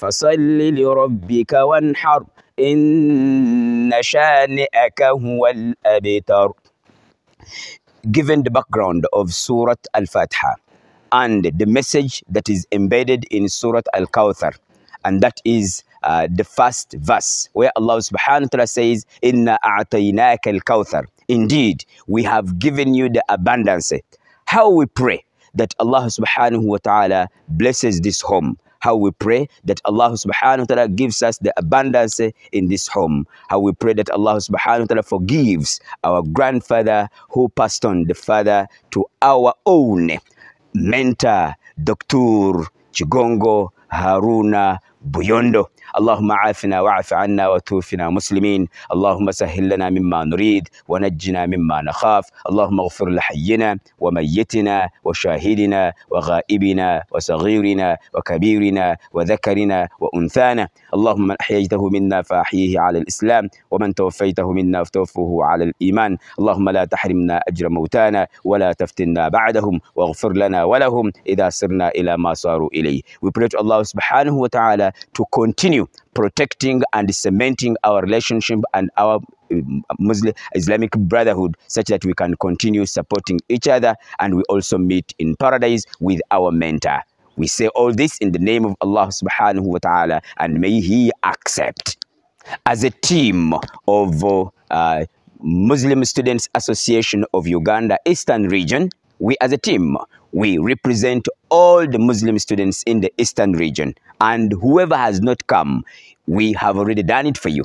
فصل لربك وانحر إن شانئك هو الأبتر Given the background of Surah Al-Fatiha and the message that is embedded in Surah Al-Kawthar and that is uh, the first verse where Allah subhanahu wa ta'ala says Inna a'tainaka al-kawthar Indeed, we have given you the abundance. How we pray that Allah subhanahu wa ta'ala blesses this home how we pray that Allah subhanahu wa ta'ala gives us the abundance in this home. How we pray that Allah subhanahu wa ta'ala forgives our grandfather who passed on the father to our own mentor, Dr. Chigongo Haruna Buyondo. اللهم عافنا واعف عنا وتوفنا مسلمين اللهم سهل لنا مما نريد ونجنا مما نخاف اللهم اغفر لحينا وميتنا وشاهدنا وغائبنا وصغيرنا وكبيرنا وذكرنا وأنثانا اللهم من أحييته منا فأحييه على الإسلام ومن توفيته منا فتوفه على الإيمان اللهم لا تحرمنا أجر موتانا ولا تفتنا بعدهم واغفر لنا ولهم إذا سرنا إلى ما صاروا إليه We pray to Allah subhanahu wa ta'ala to continue continue protecting and cementing our relationship and our um, Muslim Islamic brotherhood such that we can continue supporting each other and we also meet in paradise with our mentor. We say all this in the name of Allah subhanahu wa ta'ala and may He accept. As a team of uh, Muslim Students Association of Uganda Eastern Region, we as a team, we represent all the Muslim students in the Eastern region. And whoever has not come, we have already done it for you.